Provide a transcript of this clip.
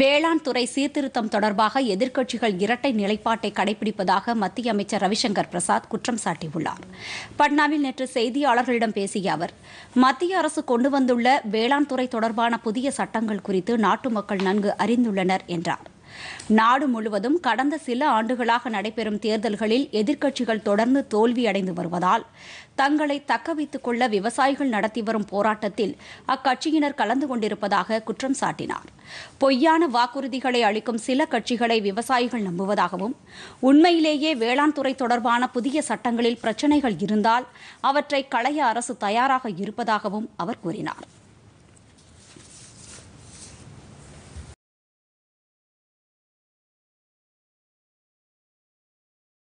வேளாண் துறை சீர்திருத்தம் தொடர்பாக எதிர்க்கட்சிகள் இரட்டை நிலைப்பாட்டை கடைபிடிப்பதாக மத்திய அமைச்சர் ரவிசங்கர் பிரசாத் குற்றம் சாட்டியுள்ளார் பட்னாவில் நேற்று செய்தியாளர்களிடம் பேசிய அவர் மத்திய அரசு கொண்டு வந்துள்ள வேளாண் துறை தொடர்பான புதிய சட்டங்கள் குறித்து நாட்டு மக்கள் நன்கு அறிந்துள்ளனர் என்றார் நாடு முழுவதும் கடந்த சில ஆண்டுகளாக நடைபெறும் தேர்தல்களில் எதிர்க்கட்சிகள் தொடர்ந்து தோல்வியடைந்து வருவதால் தங்களை தக்கவைத்துக் கொள்ள விவசாயிகள் நடத்தி வரும் போராட்டத்தில் அக்கட்சியினர் கலந்து கொண்டிருப்பதாக குற்றம் சாட்டினார் பொய்யான வாக்குறுதிகளை அளிக்கும் சில கட்சிகளை விவசாயிகள் நம்புவதாகவும் உண்மையிலேயே வேளாண் துறை தொடர்பான புதிய சட்டங்களில் பிரச்சினைகள் இருந்தால் அவற்றை களைய அரசு தயாராக இருப்பதாகவும் அவர் கூறினார்